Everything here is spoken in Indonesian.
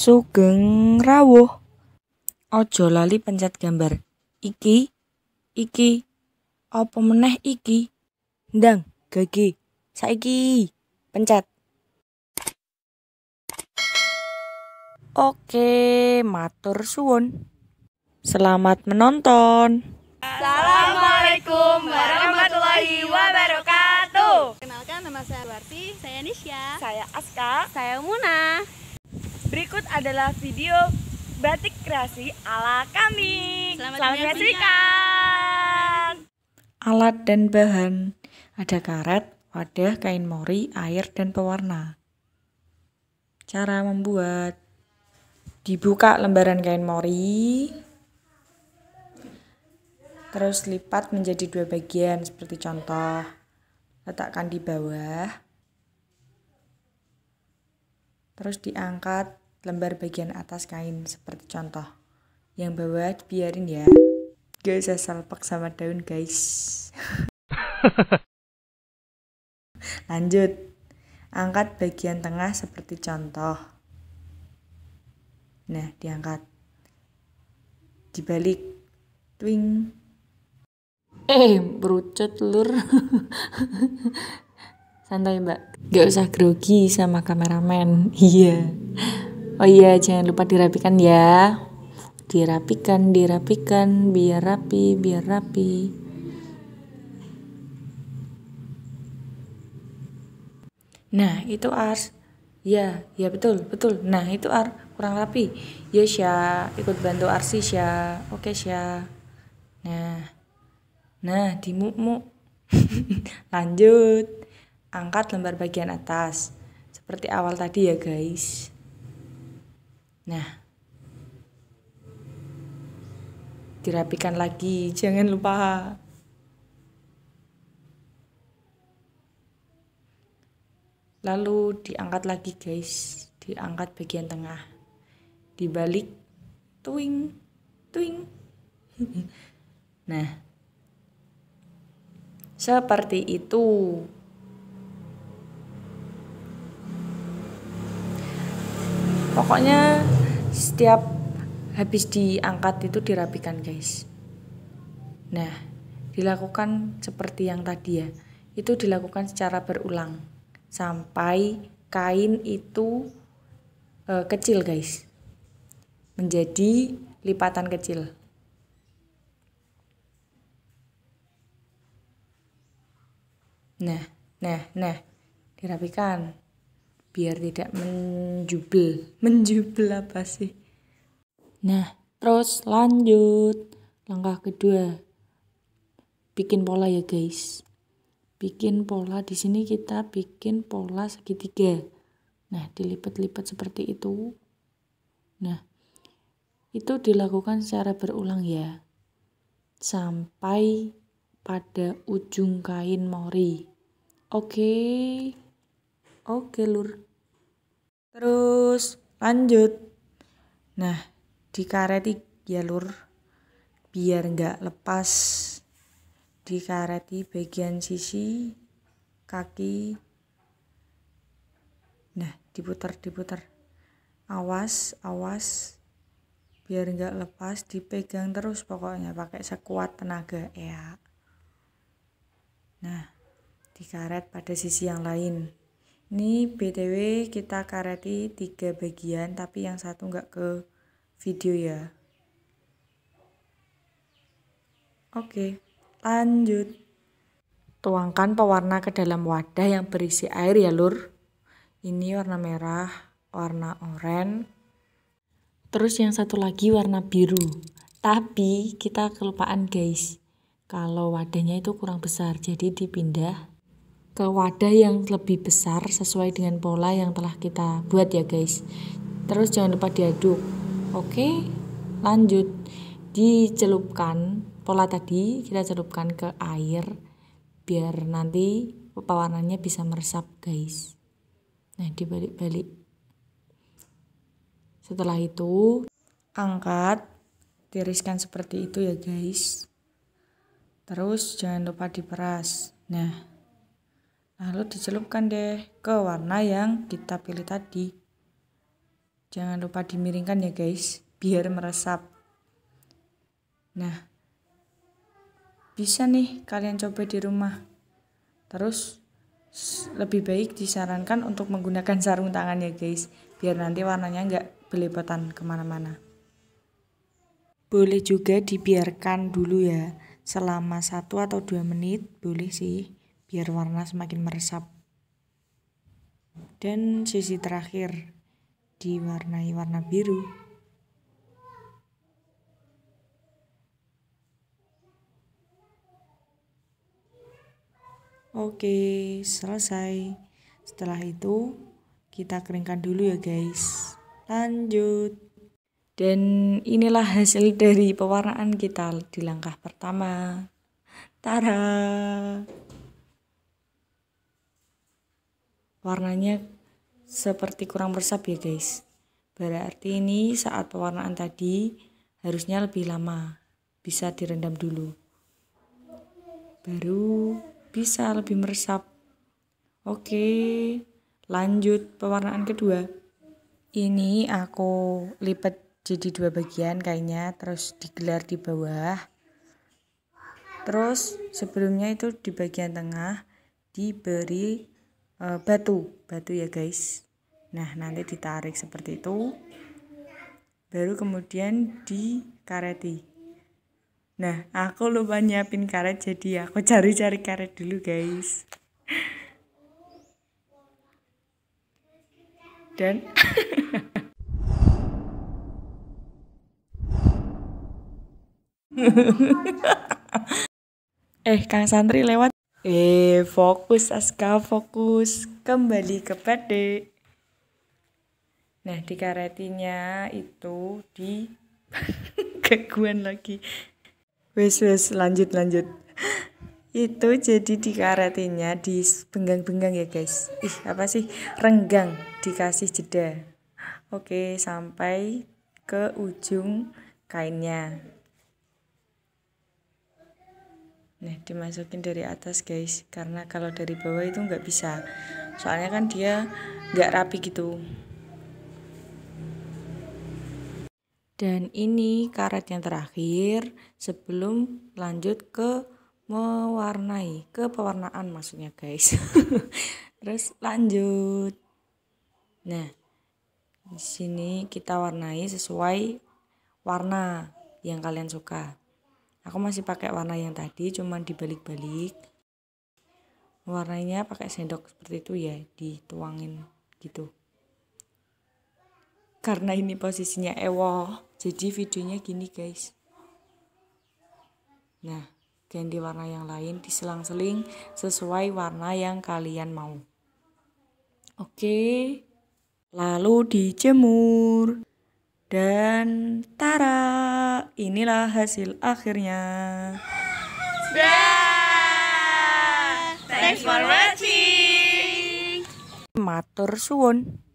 sugeng rawuh ojo lali pencet gambar iki iki apa meneh iki ndang gage saiki pencet Oke, matur suwun. Selamat menonton. Assalamualaikum warahmatullahi wabarakatuh. Kenalkan nama saya Warti, saya Nisha, saya Aska, saya Muna. Berikut adalah video batik kreasi ala kami. Selamat, Selamat menyaksikan. Alat dan bahan. Ada karet, wadah, kain mori, air, dan pewarna. Cara membuat. Dibuka lembaran kain mori. Terus lipat menjadi dua bagian seperti contoh. Letakkan di bawah. Terus diangkat lembar bagian atas kain seperti contoh. Yang bawah biarin ya. Gak usah salpak sama daun guys. Lanjut. Angkat bagian tengah seperti contoh. Nah, diangkat. Dibalik. Twing. Eh, berucut lur. Santai mbak. Gak usah grogi sama kameramen. Iya. Yeah. Oh iya, jangan lupa dirapikan ya. Dirapikan, dirapikan, biar rapi, biar rapi. Nah, itu ars. Ya, ya betul, betul. Nah, itu ar kurang rapi. Ya, Sya, ikut bantu arsi Sya. Oke, Sya. Nah. Nah, di Muk. Lanjut. Angkat lembar bagian atas. Seperti awal tadi ya, guys. Nah, dirapikan lagi, jangan lupa. Lalu diangkat lagi guys, diangkat bagian tengah. Dibalik, tuing, tuing. nah, seperti itu. pokoknya setiap habis diangkat itu dirapikan guys nah dilakukan seperti yang tadi ya itu dilakukan secara berulang sampai kain itu e, kecil guys menjadi lipatan kecil nah nah nah dirapikan biar tidak menjubel menjubel apa sih nah terus lanjut langkah kedua bikin pola ya guys bikin pola di sini kita bikin pola segitiga nah dilipat-lipat seperti itu nah itu dilakukan secara berulang ya sampai pada ujung kain mori oke okay. Oke lur. Terus lanjut. Nah, dikareti ya lur. Biar nggak lepas. Dikareti bagian sisi kaki. Nah, diputar diputar. Awas, awas. Biar nggak lepas, dipegang terus pokoknya pakai sekuat tenaga ya. Nah, dikaret pada sisi yang lain ini btw kita kareti tiga bagian tapi yang satu enggak ke video ya oke lanjut tuangkan pewarna ke dalam wadah yang berisi air ya lur ini warna merah warna oranye terus yang satu lagi warna biru tapi kita kelupaan guys kalau wadahnya itu kurang besar jadi dipindah ke wadah yang lebih besar sesuai dengan pola yang telah kita buat ya guys terus jangan lupa diaduk oke lanjut dicelupkan pola tadi kita celupkan ke air biar nanti pewarnanya bisa meresap guys nah dibalik-balik setelah itu angkat tiriskan seperti itu ya guys terus jangan lupa diperas nah Lalu dicelupkan deh ke warna yang kita pilih tadi. Jangan lupa dimiringkan ya guys, biar meresap. Nah, bisa nih kalian coba di rumah. Terus lebih baik disarankan untuk menggunakan sarung tangan ya guys biar nanti warnanya nggak belepotan kemana-mana boleh juga dibiarkan dulu ya selama satu atau dua menit boleh sih biar warna semakin meresap dan sisi terakhir diwarnai warna biru Oke, selesai. Setelah itu, kita keringkan dulu ya, guys. Lanjut. Dan inilah hasil dari pewarnaan kita di langkah pertama. Tara. warnanya seperti kurang meresap ya guys berarti ini saat pewarnaan tadi harusnya lebih lama bisa direndam dulu baru bisa lebih meresap oke lanjut pewarnaan kedua ini aku lipat jadi dua bagian kayaknya terus digelar di bawah terus sebelumnya itu di bagian tengah diberi Eh, batu batu ya guys nah nanti ditarik seperti itu baru kemudian di kareti nah aku lupa nyiapin karet jadi aku cari-cari karet dulu guys dan eh Kang Santri lewat Eh, fokus Aska, fokus. Kembali ke PD. Nah, di karetinya itu di keguan lagi. Wes wes lanjut lanjut. itu jadi di karetinya di benggang-benggang ya, guys. Ih, apa sih? Renggang dikasih jeda. Oke, sampai ke ujung kainnya. Nah, dimasukin dari atas guys, karena kalau dari bawah itu nggak bisa. Soalnya kan dia nggak rapi gitu. Dan ini karet yang terakhir sebelum lanjut ke mewarnai, ke pewarnaan maksudnya guys. Terus lanjut. Nah, di sini kita warnai sesuai warna yang kalian suka aku masih pakai warna yang tadi cuman dibalik-balik warnanya pakai sendok seperti itu ya dituangin gitu karena ini posisinya ewo jadi videonya gini guys nah ganti warna yang lain diselang-seling sesuai warna yang kalian mau oke lalu dijemur dan tara, inilah hasil akhirnya. Dah. Thanks for watching. Matur suwun.